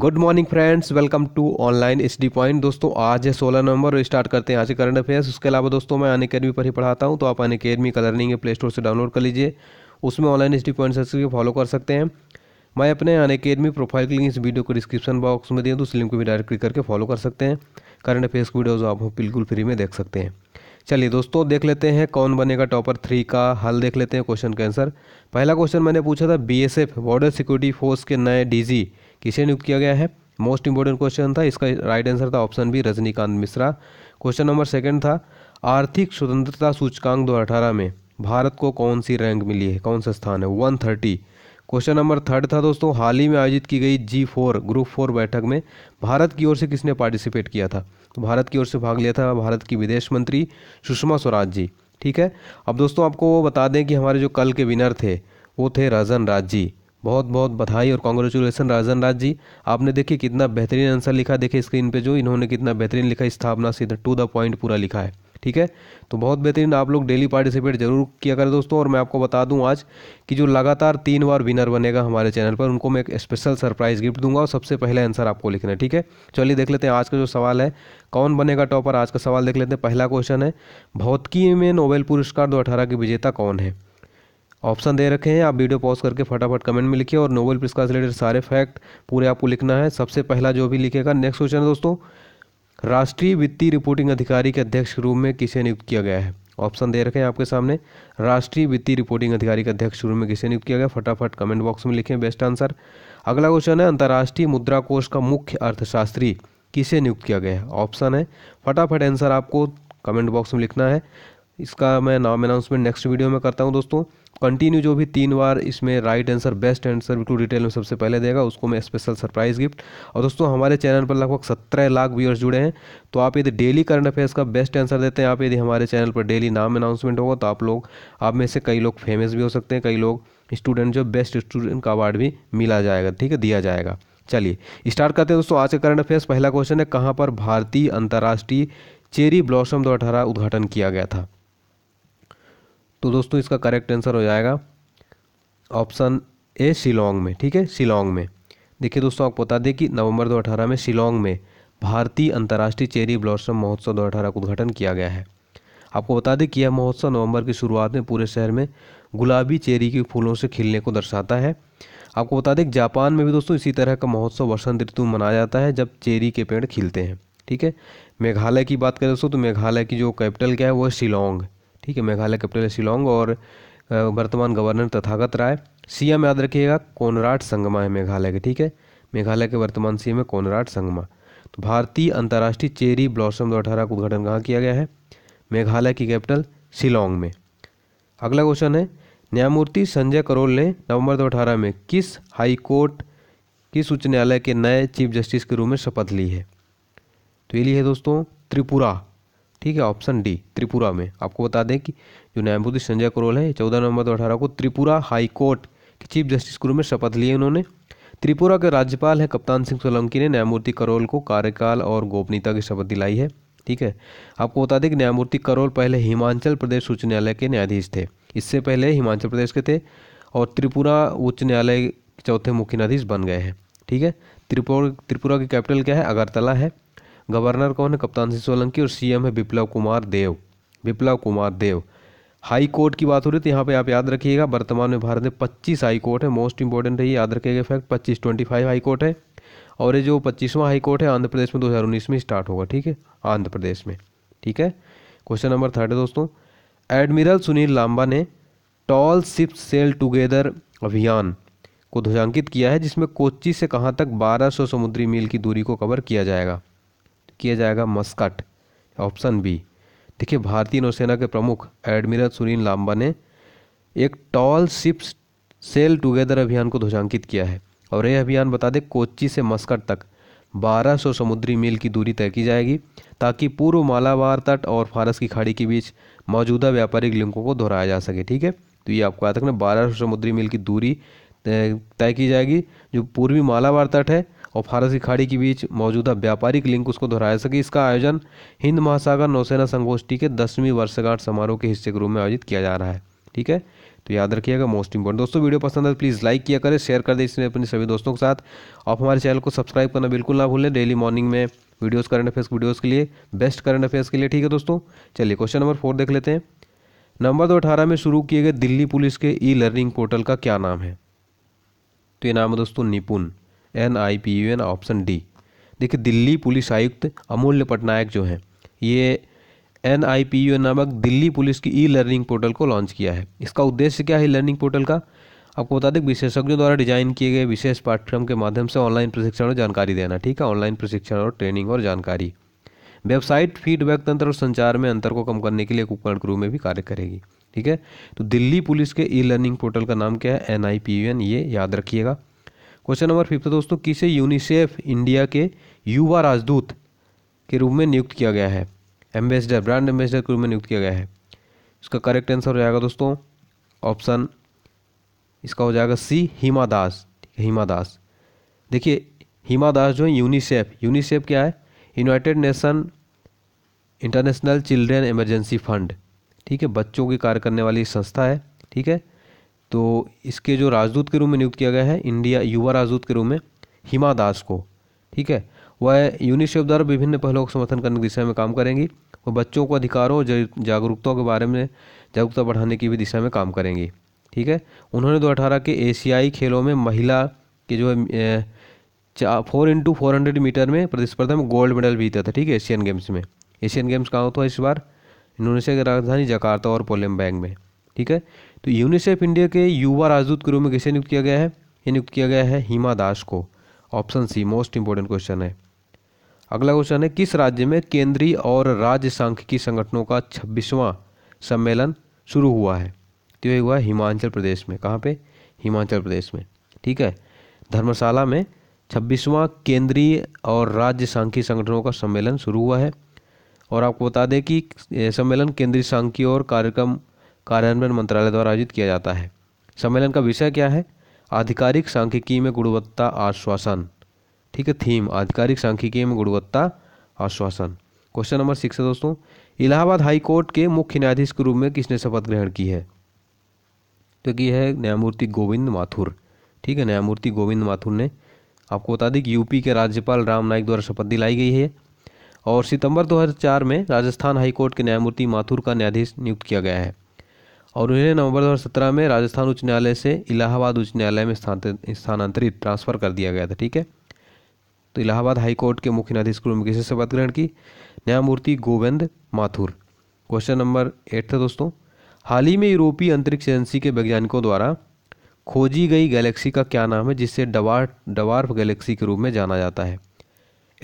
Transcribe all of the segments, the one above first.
good morning friends welcome to online S D point दोस्तों आज है सोलह नवंबर और स्टार्ट करते हैं आज के करंट अफेयर्स उसके अलावा दोस्तों मैं अन अकेडमी पर ही पढ़ाता हूँ तो आप अन अकेडमी का लर्निंग प्ले स्टोर से डाउनलोड कर लीजिए उसमें online S D point search करके फॉलो कर सकते हैं मैं अपने अन अकेडमी प्रोफाइल की लिंक इस वीडियो को डिस्क्रिप्शन बॉक्स में दिया तो उस लिंक को भी डायरेक्ट क्लिक करके फॉलो कर सकते हैं करंट अफेयर्स की वीडियोज़ आप बिल्कुल फ्री में देख सकते हैं चलिए दोस्तों देख लेते हैं कौन बनेगा टॉपर थ्री का हल देख लेते हैं क्वेश्चन का आंसर पहला क्वेश्चन मैंने पूछा था बीएसएफ बॉर्डर सिक्योरिटी फोर्स के नए डीजी किसे नियुक्त किया गया है मोस्ट इंपॉर्टेंट क्वेश्चन था इसका राइट आंसर था option B Rajnikant Mishra question number second था आर्थिक स्वतंत्रता सूचकांक दो में भारत को कौन सी रैंक मिली है कौन सा स्थान है वन क्वेश्चन नंबर थर्ड था दोस्तों हाल ही में आयोजित की गई जी फोर ग्रुप फोर बैठक में भारत की ओर से किसने पार्टिसिपेट किया था तो भारत की ओर से भाग लिया था भारत की विदेश मंत्री सुषमा स्वराज जी ठीक है अब दोस्तों आपको वो बता दें कि हमारे जो कल के विनर थे वो थे राजन राज जी बहुत बहुत बधाई और कॉन्ग्रेचुलेसन राजन राज जी आपने देखिए कितना बेहतरीन आंसर लिखा देखिए स्क्रीन पे जो इन्होंने कितना बेहतरीन लिखा स्थापना सीधा टू द पॉइंट पूरा लिखा है ठीक है तो बहुत बेहतरीन आप लोग डेली पार्टिसिपेट जरूर किया करें दोस्तों और मैं आपको बता दूं आज कि जो लगातार तीन बार विनर बनेगा हमारे चैनल पर उनको मैं एक स्पेशल सरप्राइज गिफ्ट दूंगा और सबसे पहले आंसर आपको लिखना है ठीक है चलिए देख लेते हैं आज का जो सवाल है कौन बनेगा टॉपर आज का सवाल देख लेते हैं पहला क्वेश्चन है भौतिकी में नोबेल पुरस्कार दो के विजेता कौन है ऑप्शन दे रखे हैं आप वीडियो पॉज करके फटाफट कमेंट में लिखिए और नोबेल पुरस्कार से रिलेटेड सारे फैक्ट पूरे आपको लिखना है सबसे पहला जो भी लिखेगा नेक्स्ट क्वेश्चन है दोस्तों राष्ट्रीय वित्तीय रिपोर्टिंग अधिकारी के अध्यक्ष के रूप में किसे नियुक्त किया गया है ऑप्शन दे रखे हैं आपके सामने राष्ट्रीय वित्तीय रिपोर्टिंग अधिकारी के अध्यक्ष रूप में किसे नियुक्त किया गया फटाफट कमेंट बॉक्स में लिखें बेस्ट आंसर अगला क्वेश्चन है अंतर्राष्ट्रीय मुद्रा कोष का मुख्य अर्थशास्त्री किसे नियुक्त किया गया है ऑप्शन है फटाफट आंसर आपको कमेंट बॉक्स में लिखना है इसका मैं नाम अनाउंसमेंट नेक्स्ट वीडियो में करता हूँ दोस्तों कंटिन्यू जो भी तीन बार इसमें राइट आंसर बेस्ट आंसर बिल्कुल डिटेल में सबसे पहले देगा उसको मैं स्पेशल सरप्राइज गिफ्ट और दोस्तों हमारे चैनल पर लगभग सत्रह लाख व्यूअर्स जुड़े हैं तो आप यदि डेली करंट अफेयर्स का बेस्ट आंसर देते हैं आप यदि हमारे चैनल पर डेली नाम अनाउंसमेंट होगा तो आप लोग आप में से कई लोग फेमस भी हो सकते हैं कई लोग स्टूडेंट जो बेस्ट स्टूडेंट का अवार्ड भी मिला जाएगा ठीक है दिया जाएगा चलिए स्टार्ट करते हैं दोस्तों आज का करंट अफेयर्स पहला क्वेश्चन है कहाँ पर भारतीय अंतर्राष्ट्रीय चेरी ब्लॉसम दो उद्घाटन किया गया था तो दोस्तों इसका करेक्ट आंसर हो जाएगा ऑप्शन ए शिलोंग में ठीक है शिलोंग में देखिए दोस्तों आपको बता दें कि नवंबर 2018 में शिलोंग में भारतीय अंतर्राष्ट्रीय चेरी ब्लॉसम महोत्सव दो का उद्घाटन किया गया है आपको बता दें कि यह महोत्सव नवंबर की शुरुआत में पूरे शहर में गुलाबी चेरी के फूलों से खिलने को दर्शाता है आपको बता दें जापान में भी दोस्तों इसी तरह का महोत्सव वसंत ऋतु में मनाया जाता है जब चेरी के पेड़ खिलते हैं ठीक है मेघालय की बात करें दोस्तों तो मेघालय की जो कैपिटल क्या है वो है शिलोंग ठीक है मेघालय कैपिटल है शिलोंग और वर्तमान गवर्नर तथागत राय सीएम याद रखिएगा कोनराट संगमा है मेघालय के ठीक है मेघालय के वर्तमान सीएम है कोनराट संगमा तो भारतीय अंतर्राष्ट्रीय चेरी ब्लॉसम दो अठारह का उद्घाटन कहाँ किया गया है मेघालय की कैपिटल शिलोंग में अगला क्वेश्चन है न्यायमूर्ति संजय करोल ने नवंबर दो अठारह में किस हाई कोर्ट किस उच्च न्यायालय के नए चीफ जस्टिस के रूप में शपथ ली है तो ये लिए है दोस्तों त्रिपुरा ठीक है ऑप्शन डी त्रिपुरा में आपको बता दें कि जो न्यायमूर्ति संजय करोल है चौदह नवंबर दो अठारह को त्रिपुरा हाई कोर्ट के चीफ जस्टिस के रूप में शपथ लिए उन्होंने त्रिपुरा के राज्यपाल है कप्तान सिंह सोलंकी ने न्यायमूर्ति करोल को कार्यकाल और गोपनीयता की शपथ दिलाई है ठीक है आपको बता दें कि न्यायमूर्ति करोल पहले हिमाचल प्रदेश उच्च न्यायालय के न्यायाधीश थे इससे पहले हिमाचल प्रदेश के थे और त्रिपुरा उच्च न्यायालय के चौथे मुख्य न्यायाधीश बन गए हैं ठीक है त्रिपुरा त्रिपुरा की कैपिटल क्या है अगरतला है गवर्नर कौन है कप्तान सिंह सोलंकी और सीएम है विप्लव कुमार देव विप्लव कुमार देव हाई कोर्ट की बात हो रही है तो यहाँ पे आप याद रखिएगा वर्तमान में भारत में पच्चीस हाई कोर्ट है मोस्ट इंपॉर्टेंट है ये याद रखिएगा fact twenty five high court है और ये जो पच्चीसवां हाई कोर्ट है आंध्र प्रदेश में उन्नीस में स्टार्ट होगा ठीक है आंध्र प्रदेश में ठीक है क्वेश्चन नंबर थर्ड है दोस्तों एडमिरल सुनील लांबा ने टॉल शिप सेल टुगेदर अभियान को ध्वजांकित किया है जिसमें कोच्चि से कहाँ तक 1200 समुद्री मील की दूरी को कवर किया जाएगा किया जाएगा मस्कट ऑप्शन बी देखिए भारतीय नौसेना के प्रमुख एडमिरल सुनील लांबा ने एक टॉल शिप्स सेल टुगेदर अभियान को ध्वजांकित किया है और यह अभियान बता दें कोच्चि से मस्कट तक 1200 समुद्री मील की दूरी तय की जाएगी ताकि पूर्व मालाबार तट और फारस की खाड़ी के बीच मौजूदा व्यापारिक लिंकों को दोहराया जा सके ठीक है तो ये आपको याद रखना बारह समुद्री मील की दूरी तय की जाएगी जो पूर्वी मालाबार तट है और फारसी खाड़ी के बीच मौजूदा व्यापारिक लिंक उसको दोहराया सके इसका आयोजन हिंद महासागर नौसेना संगोष्ठी के दसवीं वर्षगांठ समारोह के हिस्से के रूप में आयोजित किया जा रहा है ठीक है तो याद रखिएगा मोस्ट इंपॉर्टेंट दोस्तों वीडियो पसंद है प्लीज़ लाइक किया करें शेयर कर दें इसमें अपने सभी दोस्तों के साथ आप हमारे चैनल को सब्सक्राइब करना बिल्कुल ना भूलें डेली मॉर्निंग में वीडियोस करंट अफेयर्स वीडियोस के लिए बेस्ट करंट अफेयर्स के लिए ठीक है दोस्तों चलिए क्वेश्चन नंबर फोर देख लेते हैं नंबर दो अठारह में शुरू किए गए दिल्ली पुलिस के ई लर्निंग पोर्टल का क्या नाम है तो ये नाम है दोस्तों Nipun N I P U N option D देखिए दिल्ली पुलिस आयुक्त अमूल्य पटनायक जो हैं ये एन आई पी यू नामक दिल्ली पुलिस की ई लर्निंग पोर्टल को लॉन्च किया है इसका उद्देश्य क्या है लर्निंग पोर्टल का आपको बता दें विशेषज्ञों द्वारा डिजाइन किए गए विशेष पाठ्यक्रम के माध्यम से ऑनलाइन प्रशिक्षण और जानकारी देना ठीक है ऑनलाइन प्रशिक्षण और ट्रेनिंग और जानकारी वेबसाइट फीडबैक तंत्र और संचार में अंतर को कम करने के लिए उपकरण गुरु में भी कार्य करेगी ठीक है तो दिल्ली पुलिस के ई लर्निंग पोर्टल का नाम क्या है N I P U N ये याद रखिएगा क्वेश्चन नंबर फिफ्थ दोस्तों किसे यूनिसेफ इंडिया के युवा राजदूत के रूप में नियुक्त किया गया है एम्बेसडर ब्रांड एम्बेसडर के रूप में नियुक्त किया गया है इसका करेक्ट आंसर हो जाएगा दोस्तों ऑप्शन इसका हो जाएगा सी हिमा दास हिमा दास देखिए हिमा दास जो है यूनिसेफ यूनिसेफ क्या है United Nation International Children Emergency Fund ठीक है बच्चों की कार्य करने वाली संस्था है ठीक है तो इसके जो राजदूत के रूप में नियुक्त किया गया है इंडिया युवा राजदूत के रूप में हिमा दास को ठीक है वह यूनिसेफ द्वारा विभिन्न पहलुओं का समर्थन करने की दिशा में काम करेंगी वो बच्चों को अधिकारों और जागरूकता के बारे में जागरूकता बढ़ाने की भी दिशा में काम करेंगी ठीक है उन्होंने दो अठारह के एशियाई खेलों में महिला के जो है four into four hundred metre में प्रतिस्पर्धा में गोल्ड मेडल जीता था ठीक है एशियन गेम्स में एशियन गेम्स कहाँ होता है इस बार इंडोनेशिया की राजधानी जकार्ता और पोलेम बैंक में ठीक है तो यूनिसेफ इंडिया के युवा राजदूत के रूप में किसे नियुक्त किया गया है ये नियुक्त किया गया है हिमा दास को option C most important question है अगला क्वेश्चन है किस राज्य में केंद्रीय और राज्य सांख्यिकी संगठनों का छब्बीसवां सम्मेलन शुरू हुआ है तो ये हुआ हिमाचल प्रदेश में कहाँ पे हिमाचल प्रदेश में ठीक है धर्मशाला में छब्बीसवां केंद्रीय और राज्य सांख्यिकी संगठनों का सम्मेलन शुरू हुआ है और आपको बता दें कि सम्मेलन केंद्रीय सांख्यिकी और कार्यक्रम कार्यान्वयन मंत्रालय द्वारा आयोजित किया जाता है सम्मेलन का विषय क्या है आधिकारिक सांख्यिकी में गुणवत्ता आश्वासन ठीक है थीम आधिकारिक सांख्यिकी में गुणवत्ता आश्वासन क्वेश्चन नंबर सिक्स है दोस्तों इलाहाबाद हाई कोर्ट के मुख्य न्यायाधीश के रूप में किसने शपथ ग्रहण की है तो यह है न्यायमूर्ति गोविंद माथुर ठीक है न्यायमूर्ति गोविंद माथुर ने आपको बता दें कि यूपी के राज्यपाल राम नाईक द्वारा शपथ दिलाई गई है और सितंबर 2004 में राजस्थान हाईकोर्ट के न्यायमूर्ति माथुर का न्यायाधीश नियुक्त किया गया है और उन्हें नवंबर 2017 में राजस्थान उच्च न्यायालय से इलाहाबाद उच्च न्यायालय में स्थानांतरित ट्रांसफ़र कर दिया गया था ठीक है तो इलाहाबाद हाई कोर्ट के मुख्य न्यायाधीश गुरु मुकेश से शपथ ग्रहण की न्यायमूर्ति Govind Mathur question number eight था दोस्तों हाल ही में यूरोपीय अंतरिक्ष एजेंसी के वैज्ञानिकों द्वारा खोजी गई गैलेक्सी का क्या नाम है जिसे डवार डवार्फ गैलेक्सी के रूप में जाना जाता है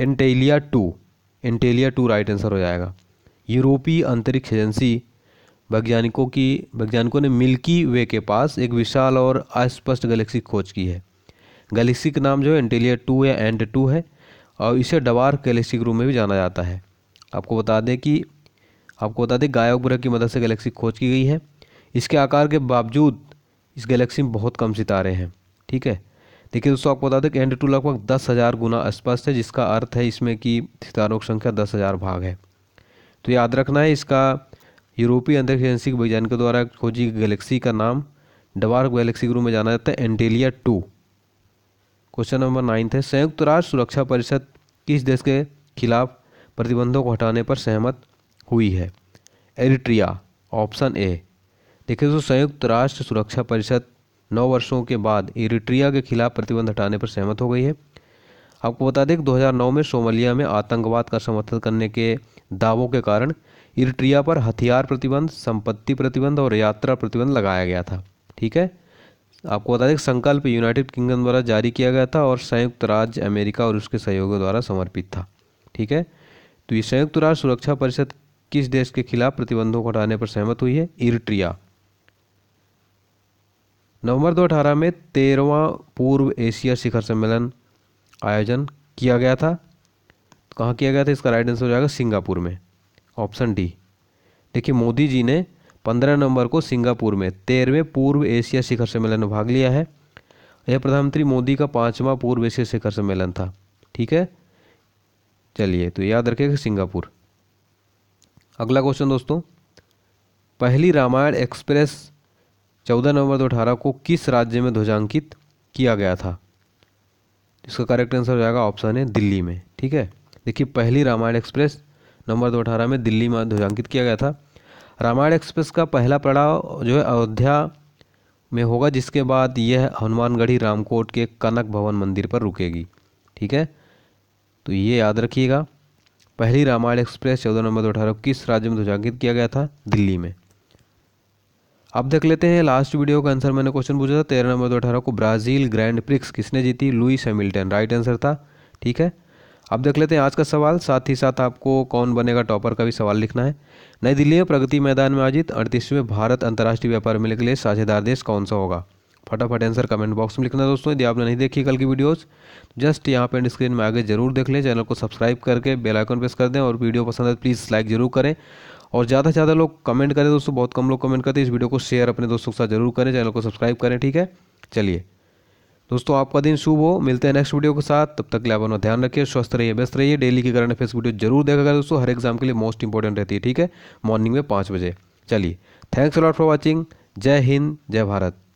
Antilia two Antilia two right answer हो जाएगा यूरोपीय अंतरिक्ष एजेंसी वैज्ञानिकों की वैज्ञानिकों ने मिल्की वे के पास एक विशाल और अस्पष्ट गैलेक्सी खोज की है गैलेक्सी का नाम जो है एंटेलियर टू या एंड टू है और इसे डबार गैलेक्सी के रूप में भी जाना जाता है आपको बता दें कि आपको बता दें गायक ग्रह की मदद से गैलेक्सी खोज की गई है इसके आकार के बावजूद इस गैलेक्सी में बहुत कम सितारे हैं ठीक है देखिए दोस्तों आपको बता दें कि एंड टू लगभग दस हज़ार गुना स्पष्ट है जिसका अर्थ है इसमें कि सितारों की संख्या दस हज़ार भाग है तो याद रखना है इसका यूरोपीय अंतरिक्ष एजेंसी के वैज्ञानिकों द्वारा खोजी गैलेक्सी का नाम डबार्क गैलेक्सी के रूप में जाना जाता है Antilia two question number ninth है संयुक्त राष्ट्र सुरक्षा परिषद किस देश के खिलाफ प्रतिबंधों को हटाने पर सहमत हुई है एरिट्रिया ऑप्शन ए देखिए दोस्तों संयुक्त राष्ट्र सुरक्षा परिषद नौ वर्षों के बाद एरिट्रिया के खिलाफ प्रतिबंध हटाने पर सहमत हो गई है आपको बता दें कि 2009 में सोमालिया में आतंकवाद का समर्थन करने के दावों के कारण इरिट्रिया पर हथियार प्रतिबंध संपत्ति प्रतिबंध और यात्रा प्रतिबंध लगाया गया था ठीक है आपको बता दें संकल्प यूनाइटेड किंगडम द्वारा जारी किया गया था और संयुक्त राज्य अमेरिका और उसके सहयोगियों द्वारा समर्पित था ठीक है तो ये संयुक्त राष्ट्र सुरक्षा परिषद किस देश के खिलाफ प्रतिबंधों को हटाने पर सहमत हुई है इरिट्रिया नवंबर 2018 में तेरहवा पूर्व एशिया शिखर सम्मेलन आयोजन किया गया था तो कहाँ किया गया था इसका राइट आंसर हो जाएगा सिंगापुर में ऑप्शन डी देखिए मोदी जी ने 15 नवंबर को सिंगापुर में तेरहवें पूर्व एशिया शिखर सम्मेलन में भाग लिया है यह प्रधानमंत्री मोदी का पाँचवा पूर्व एशिया शिखर सम्मेलन था ठीक है चलिए तो याद रखिएगा सिंगापुर अगला क्वेश्चन दोस्तों पहली रामायण एक्सप्रेस चौदह नवंबर दो अठारह को किस राज्य में ध्वजांकित किया गया था इसका करेक्ट आंसर हो जाएगा ऑप्शन है दिल्ली में ठीक है देखिए पहली रामायण एक्सप्रेस नंबर दो अठारह में दिल्ली में ध्वजांकित किया गया था रामायण एक्सप्रेस का पहला पड़ाव जो है अयोध्या में होगा जिसके बाद यह हनुमानगढ़ी रामकोट के कनक भवन मंदिर पर रुकेगी ठीक है तो ये याद रखिएगा पहली रामायण एक्सप्रेस चौदह नवंबर दो अठारह किस राज्य में ध्वजांकित किया गया था दिल्ली में अब देख लेते हैं लास्ट वीडियो का आंसर मैंने क्वेश्चन पूछा था तेरह नंबर दो अठारह को ब्राज़ील ग्रैंड प्रिक्स किसने जीती लुइस हैमिल्टन राइट आंसर था ठीक है अब देख लेते हैं आज का सवाल साथ ही साथ आपको कौन बनेगा टॉपर का भी सवाल लिखना है नई दिल्ली में प्रगति मैदान में आयोजित अड़तीसवें भारत अंतर्राष्ट्रीय व्यापार मेले के लिए साझेदार देश कौन सा होगा फटाफट आंसर कमेंट बॉक्स में लिखना दोस्तों यदि आपने नहीं देखी कल की वीडियोस जस्ट यहाँ पे एंड स्क्रीन में आगे जरूर देख लें चैनल को सब्सक्राइब करके बेल आइकन प्रेस कर दें और वीडियो पसंद है प्लीज़ तो लाइक जरूर करें और ज़्यादा से ज़्यादा लोग कमेंट करें दोस्तों बहुत कम लोग कमेंट करते हैं इस वीडियो को शेयर अपने दोस्तों के साथ जरूर करें चैनल को सब्सक्राइब करें ठीक है चलिए दोस्तों आपका दिन शुभ हो मिलते हैं नेक्स्ट वीडियो के साथ तब तक लिया अपना ध्यान रखिए स्वस्थ रहिए व्यस्त रहिए डेली के करंट अफेयर्स वीडियो जरूर देखा करें दोस्तों हर एग्जाम के लिए मोस्ट इंपॉर्टेंट रहती है ठीक है मॉर्निंग में पाँच बजे चलिए थैंक्स लॉट फॉर वॉचिंग जय हिंद जय भारत